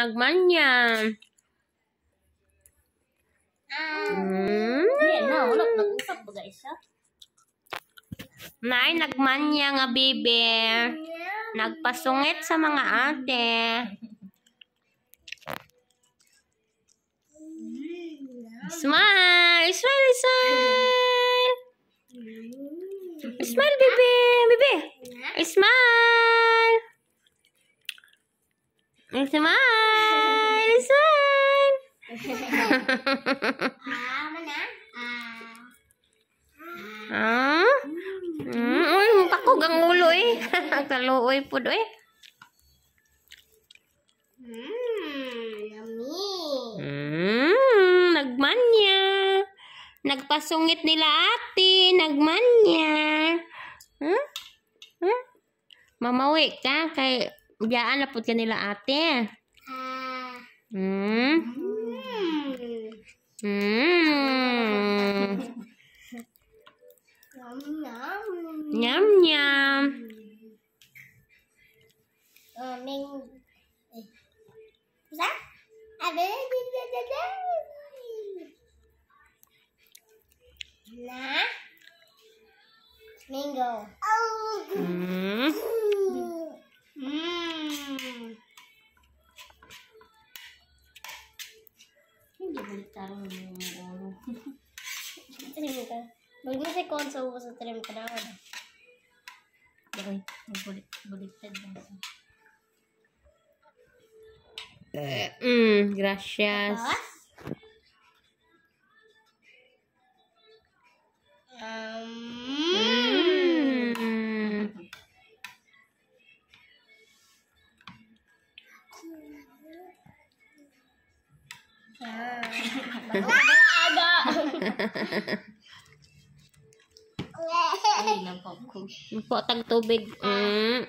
nagmanya. Mm. Yeah, na, wala nag-usap guys, ha? Nay, nagmanya nga, baby. Nagpasungit sa mga ate. Smile! Smile, smile! Smile, baby! Baby! Smile! Smile! Smile! ah? Mm, uy, takog ang ulo eh. Kaluoy po do eh. Mmm, yummy. Mmm, nagmanya. Nagpasungit nila ate, nagmanya. Huh? Huh? Mamawi ka kay Jaan lapot ka nila ate. Hmm. Hmm. Yum, Nyam nyam. yum. Nah. Mingo. Oh. Mm. Gibalitaran mo yung ulo. Trim ka. Magmasay ko sa ubo sa trim ka naman. Okay, magbaliktad lang sa. Mm, gracias. Tapos? Um, mm. mm. Yeah. Aga! Ay, nang po. Magpotag tubig. Mm.